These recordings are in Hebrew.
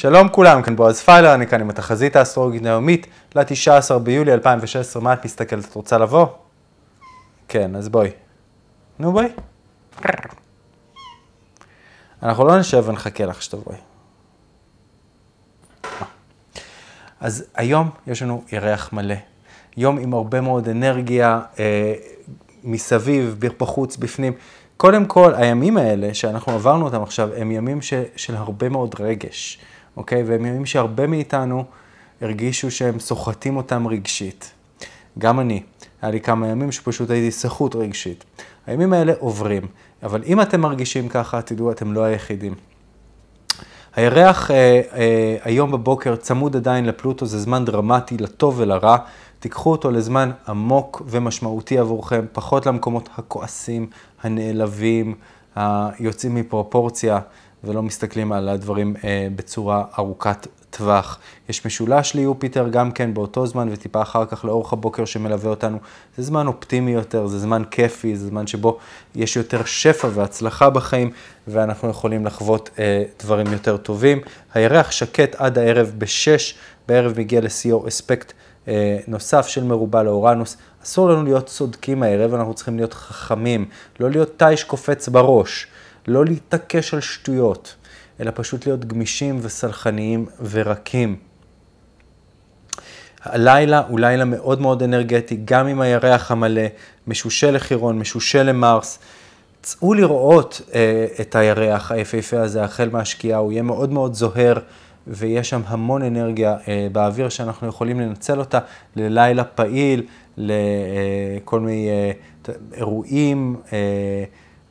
שלום כולם, כאן בועז פיילר, אני כאן עם התחזית האסטרולוגית היומית ל-19 ביולי 2016, מה את מסתכלת? את רוצה לבוא? כן, אז בואי. נו בואי. אנחנו לא נשב ונחכה לך שתבואי. אז היום יש לנו ירח מלא. יום עם הרבה מאוד אנרגיה אה, מסביב, בחוץ, בפנים. קודם כל, הימים האלה שאנחנו עברנו אותם עכשיו, הם ימים ש, של הרבה מאוד רגש. אוקיי? והם ימים שהרבה מאיתנו הרגישו שהם סוחטים אותם רגשית. גם אני, היה לי כמה ימים שפשוט הייתי סחוט רגשית. הימים האלה עוברים, אבל אם אתם מרגישים ככה, תדעו, אתם לא היחידים. הירח אה, אה, היום בבוקר צמוד עדיין לפלוטו, זה זמן דרמטי לטוב ולרע. תיקחו אותו לזמן עמוק ומשמעותי עבורכם, פחות למקומות הכועסים, הנעלבים, היוצאים מפרופורציה. ולא מסתכלים על הדברים אה, בצורה ארוכת טווח. יש משולש ליופיטר גם כן באותו זמן וטיפה אחר כך לאורך הבוקר שמלווה אותנו. זה זמן אופטימי יותר, זה זמן כיפי, זה זמן שבו יש יותר שפע והצלחה בחיים ואנחנו יכולים לחוות אה, דברים יותר טובים. הירח שקט עד הערב בשש, בערב מגיע לשיאו אספקט. אה, נוסף של מרובע לאורנוס, אסור לנו להיות צודקים הערב, אנחנו צריכים להיות חכמים, לא להיות תיש קופץ בראש. לא להתעקש על שטויות, אלא פשוט להיות גמישים וסלחניים ורקים. הלילה הוא לילה מאוד מאוד אנרגטי, גם עם הירח המלא, משושה לחירון, משושה למרס. צאו לראות אה, את הירח היפהפה הזה החל מהשקיעה, הוא יהיה מאוד מאוד זוהר ויש שם המון אנרגיה אה, באוויר שאנחנו יכולים לנצל אותה ללילה פעיל, לכל אה, מיני אה, אירועים. אה,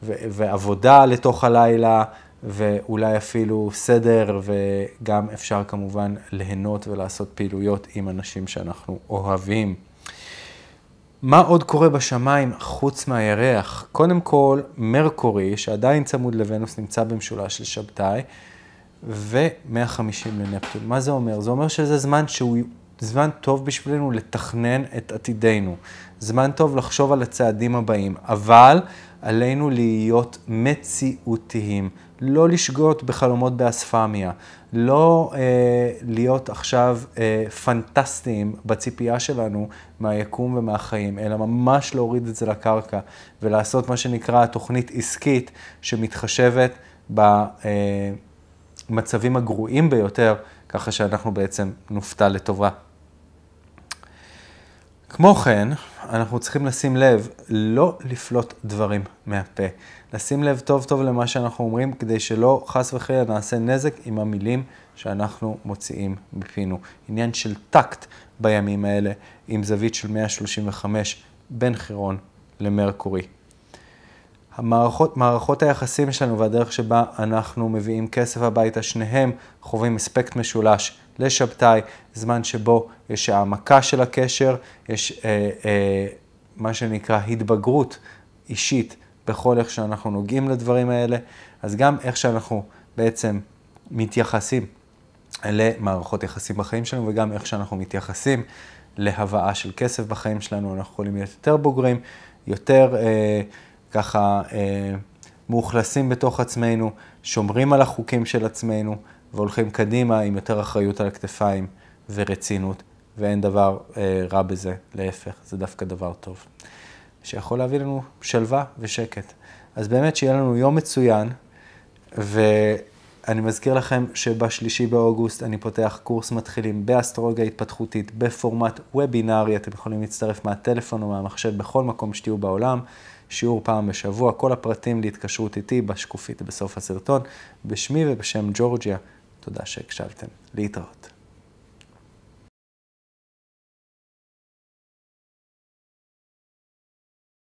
ועבודה לתוך הלילה, ואולי אפילו סדר, וגם אפשר כמובן ליהנות ולעשות פעילויות עם אנשים שאנחנו אוהבים. מה עוד קורה בשמיים חוץ מהירח? קודם כל, מרקורי, שעדיין צמוד לוונוס, נמצא במשולש של שבתאי, ו-150 לנפטון. מה זה אומר? זה אומר שזה זמן שהוא זמן טוב בשבילנו לתכנן את עתידנו. זמן טוב לחשוב על הצעדים הבאים, אבל עלינו להיות מציאותיים, לא לשגות בחלומות באספמיה, לא אה, להיות עכשיו אה, פנטסטיים בציפייה שלנו מהיקום ומהחיים, אלא ממש להוריד את זה לקרקע ולעשות מה שנקרא תוכנית עסקית שמתחשבת במצבים אה, הגרועים ביותר, ככה שאנחנו בעצם נופתע לטובה. כמו כן, אנחנו צריכים לשים לב, לא לפלוט דברים מהפה. לשים לב טוב טוב למה שאנחנו אומרים, כדי שלא חס וחלילה נעשה נזק עם המילים שאנחנו מוציאים מפינו. עניין של טקט בימים האלה, עם זווית של 135 בין חירון למרקורי. המערכות, מערכות היחסים שלנו והדרך שבה אנחנו מביאים כסף הביתה, שניהם חווים אספקט משולש לשבתאי, זמן שבו יש העמקה של הקשר, יש אה, אה, מה שנקרא התבגרות אישית בכל איך שאנחנו נוגעים לדברים האלה, אז גם איך שאנחנו בעצם מתייחסים למערכות יחסים בחיים שלנו וגם איך שאנחנו מתייחסים להבאה של כסף בחיים שלנו, אנחנו יכולים להיות יותר בוגרים, יותר... אה, ככה אה, מאוכלסים בתוך עצמנו, שומרים על החוקים של עצמנו והולכים קדימה עם יותר אחריות על הכתפיים ורצינות, ואין דבר אה, רע בזה, להפך, זה דווקא דבר טוב. שיכול להביא לנו שלווה ושקט. אז באמת שיהיה לנו יום מצוין, ו... אני מזכיר לכם שבשלישי באוגוסט אני פותח קורס מתחילים באסטרולוגיה התפתחותית בפורמט וובינארי, אתם יכולים להצטרף מהטלפון או מהמחשב בכל מקום שתהיו בעולם, שיעור פעם בשבוע, כל הפרטים להתקשרות איתי בשקופית בסוף הסרטון, בשמי ובשם ג'ורג'יה, תודה שהקשבתם, להתראות.